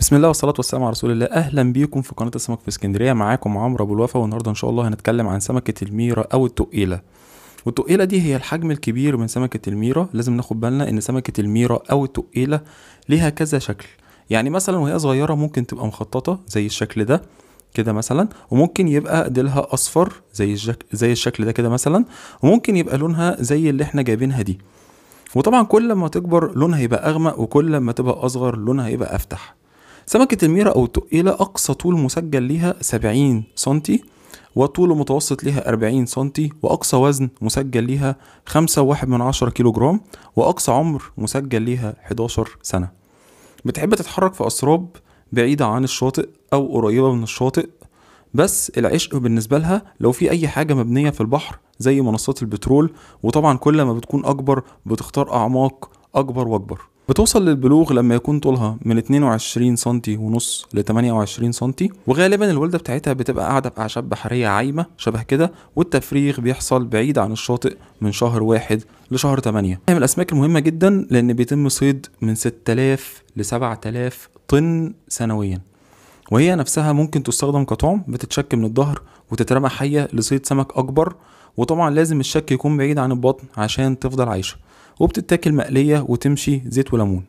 بسم الله والصلاة والسلام على رسول الله أهلا بيكم في قناة السمك في اسكندرية معاكم عمرو أبو الوفا والنهاردة إن شاء الله هنتكلم عن سمكة الميرة أو التقيلة والتقيلة دي هي الحجم الكبير من سمكة الميرة لازم ناخد بالنا إن سمكة الميرة أو التقيلة ليها كذا شكل يعني مثلا وهي صغيرة ممكن تبقى مخططة زي الشكل ده كده مثلا وممكن يبقى ديلها اصفر زي الجك... زي الشكل ده كده مثلا وممكن يبقى لونها زي اللي احنا جايبينها دي وطبعا كل ما تكبر لونها يبقى اغمق وكل ما تبقى اصغر لونها يبقى افتح سمكة الميرة أو التقيلة أقصى طول مسجل ليها 70 سنتي وطول متوسط ليها 40 سنتي وأقصى وزن مسجل ليها 5.1 من عشرة كيلو جرام وأقصى عمر مسجل ليها 11 سنة بتحب تتحرك في أسراب بعيدة عن الشاطئ أو قريبة من الشاطئ بس العشق بالنسبة لها لو في أي حاجة مبنية في البحر زي منصات البترول وطبعا كل ما بتكون أكبر بتختار أعماق أكبر وأكبر بتوصل للبلوغ لما يكون طولها من 22 سم ونص ل 28 سم وغالبا الولدة بتاعتها بتبقى قاعدة بأعشاب بحرية عايمة شبه كده والتفريغ بيحصل بعيد عن الشاطئ من شهر واحد لشهر 8 من الأسماك المهمة جدا لأن بيتم صيد من 6000 ل 7000 طن سنويا وهي نفسها ممكن تستخدم كطعم بتتشك من الظهر وتترمى حية لصيد سمك أكبر وطبعا لازم الشك يكون بعيد عن البطن عشان تفضل عايشة وبتتاكل مقلية وتمشي زيت وليمون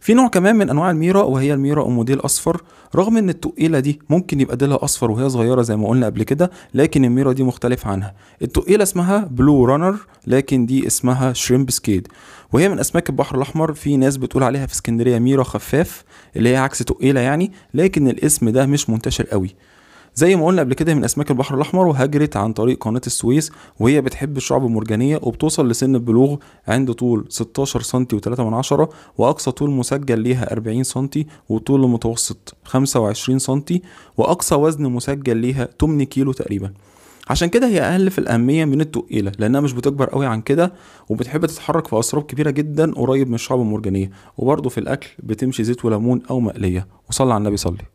في نوع كمان من انواع الميرا وهي الميرا موديل اصفر رغم ان التقيله دي ممكن يبقى ديلها اصفر وهي صغيره زي ما قلنا قبل كده لكن الميرا دي مختلف عنها التقيله اسمها بلو رانر لكن دي اسمها شريمب سكيد وهي من اسماك البحر الاحمر في ناس بتقول عليها في اسكندريه ميرا خفاف اللي هي عكس تقيله يعني لكن الاسم ده مش منتشر قوي زي ما قلنا قبل كده من اسماك البحر الاحمر وهجرت عن طريق قناه السويس وهي بتحب الشعب المرجانيه وبتوصل لسن البلوغ عند طول 16 سم و3 من عشرة واقصى طول مسجل ليها 40 سم وطول متوسط 25 سم واقصى وزن مسجل ليها 8 كيلو تقريبا عشان كده هي اقل في الاهميه من التقيله لانها مش بتكبر قوي عن كده وبتحب تتحرك في اسراب كبيره جدا قريب من الشعب المرجانيه وبرضه في الاكل بتمشي زيت وليمون او مقليه وصلى على النبي صلي